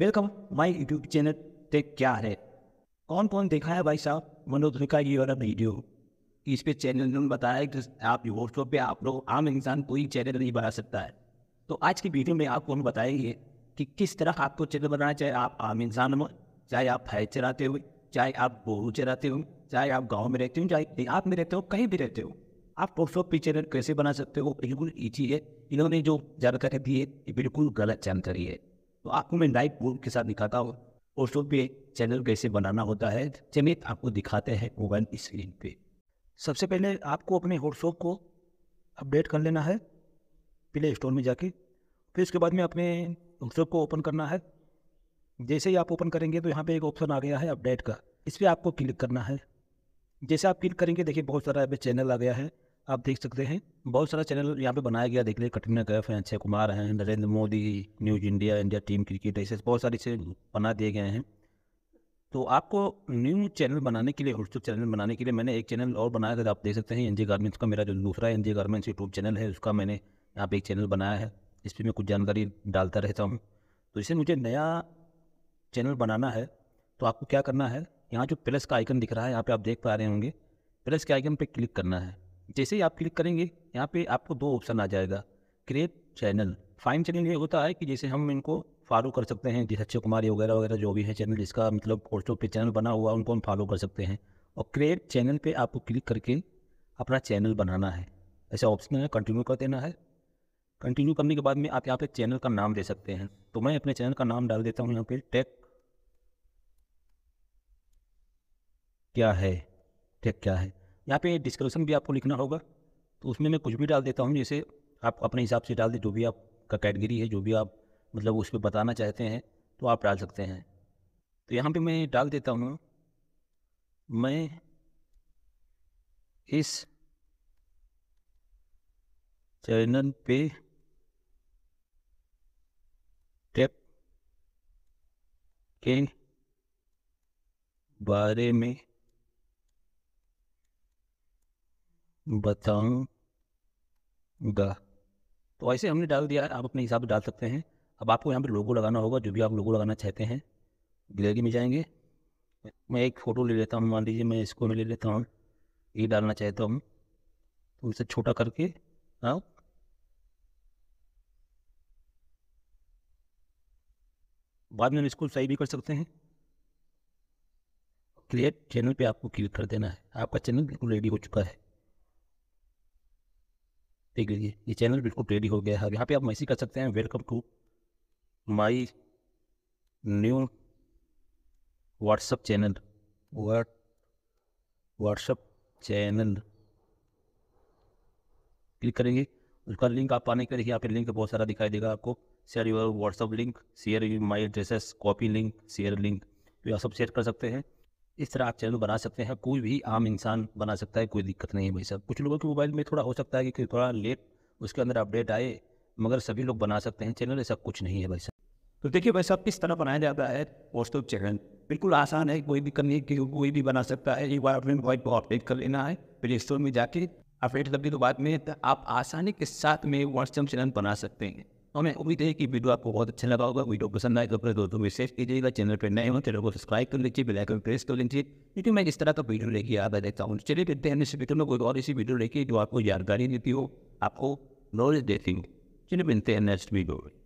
Welcome my YouTube channel tech क्या है कौन कौन देखा है भाई साहब मनोज का ये वाला वीडियो इस पे चैनल ने बताया कि आप व्हाट्सअप पे आप लोग आम इंसान कोई चैनल नहीं बना सकता है तो आज की वीडियो में आपको हम बताएंगे कि किस तरह आपको चैनल बनाना चाहे आप आम इंसान हो चाहे आप भैंस चलाते हो चाहे आप बोरू चलाते हो चाहे आप गाँव में रहते हो चाहे देहात में रहते हो कहीं भी रहते हो आप व्हाट्सअप पे चैनल कैसे बना सकते हो बिल्कुल ईजी है इन्होंने जो जानकारी दी है ये बिल्कुल गलत जानकारी है तो आपको मैं लाइव बोर्ड के साथ दिखाता हूँ पोस्टों पे चैनल कैसे बनाना होता है चमित आपको दिखाते हैं मोबाइल स्क्रीन पे सबसे पहले आपको अपने व्हाट्सअप को अपडेट कर लेना है प्ले स्टोर में जाके फिर उसके बाद में अपने व्हाट्सअप को ओपन करना है जैसे ही आप ओपन करेंगे तो यहाँ पे एक ऑप्शन आ गया है अपडेट का इस पर आपको क्लिक करना है जैसे आप क्लिक करेंगे देखिए बहुत सारा यहाँ पे चैनल आ गया है आप देख सकते हैं बहुत सारा चैनल यहाँ पे बनाया गया देख लिया कटरीना कैफ हैं अक्षय कुमार हैं Narendra Modi news India India team cricket ऐसे बहुत सारे से बना दिए गए हैं तो आपको न्यू चैनल बनाने के लिए यूट्यूब चैनल बनाने के लिए मैंने एक चैनल और बनाया था आप देख सकते हैं एनजी गारमेंट्स गार्मेंट्स का मेरा जो दूसरा N J garments YouTube channel है उसका मैंने यहाँ पे एक चैनल बनाया है इस पर मैं कुछ जानकारी डालता रहता हूँ तो इसे मुझे नया चैनल बनाना है तो आपको क्या करना है यहाँ जो प्लस का आइकन दिख रहा है यहाँ पे आप देख पा रहे होंगे प्लस के आइकन पे क्लिक करना है जैसे ही आप क्लिक करेंगे यहाँ पे आपको दो ऑप्शन आ जाएगा क्रिएट चैनल फाइन चैनल ये होता है कि जैसे हम इनको फॉलो कर सकते हैं जैसे अक्षय कुमारी वगैरह वगैरह जो भी है चैनल जिसका मतलब व्हाट्सअप पे चैनल बना हुआ उनको हम फॉलो कर सकते हैं और क्रिएट चैनल पे आपको क्लिक करके अपना चैनल बनाना है ऐसा ऑप्शन है कंटिन्यू कर देना है कंटिन्यू करने के बाद में आप यहाँ पे चैनल का नाम दे सकते हैं तो मैं अपने चैनल का नाम डाल देता हूँ यहाँ पे टेक क्या है टेक क्या है यहाँ पे डिस्क्रिप्शन भी आपको लिखना होगा तो उसमें मैं कुछ भी डाल देता हूँ जैसे आप अपने हिसाब से डाल दें जो भी आपका कैटेगरी है जो भी आप मतलब उस पर बताना चाहते हैं तो आप डाल सकते हैं तो यहाँ पे मैं डाल देता हूँ मैं इस चैनल पे टेप के बारे में बताऊंगा तो ऐसे हमने डाल दिया आप अपने हिसाब से डाल सकते हैं अब आपको यहाँ पर लोगो लगाना होगा जो भी आप लोगो लगाना चाहते हैं गैलरी में जाएंगे मैं एक फ़ोटो ले लेता हूँ मान लीजिए मैं इसको मैं ले लेता हूँ ये डालना चाहता हूँ तो उसे छोटा करके आप हाँ। बाद में इसको सही भी कर सकते हैं क्लियर चैनल पे आपको क्लिक कर देना है आपका चैनल बिल्कुल रेडी हो चुका है ठीक लीजिए ये चैनल बिल्कुल रेडी हो गया है यहाँ पे आप मैसेज कर सकते हैं welcome to my new WhatsApp channel word WhatsApp channel click करेंगे उसका लिंक आप पाने के लिए यहाँ पे लिंक बहुत सारा दिखाई देगा आपको share your WhatsApp link share my dresses copy link share link तो सब शेयर कर सकते हैं इस तरह आप चैनल बना सकते हैं कोई भी आम इंसान बना सकता है कोई दिक्कत नहीं है भाई साहब कुछ लोगों के मोबाइल में थोड़ा हो सकता है कि थोड़ा लेट उसके अंदर अपडेट आए मगर सभी लोग बना सकते हैं चैनल ऐसा कुछ नहीं है भाई साहब तो देखिए भाई साहब किस तरह बनाया जाता है व्हाट्सअप चैनल बिल्कुल आसान है कोई दिक्कत नहीं कि कोई भी बना सकता है एक बार अपने मोबाइल को अपडेट कर लेना है प्ले स्टोर में जाके अपडेट कर दी तो बाद में आप आसानी के साथ में व्हाट्सएप चैनल बना सकते हैं तो हमें उम्मीद है कि वीडियो आपको बहुत अच्छा लगा होगा वीडियो पसंद आए तो अपने दोस्तों में शेयर कीजिएगा चैनल पर नए हो चैनल को तो सब्सक्राइब कर लीजिए बेल आइकन प्रेस कर लीजिए क्योंकि मैं इस तरह का वीडियो लेके आता देखता हूँ चलिए देखते हैं इस वीडियो में कोई और ऐसी वीडियो लेके जो आपको जानकारी देती हो आपको नॉलेज देती हो चलिए मिलते हैं नेक्स्ट वीडियो में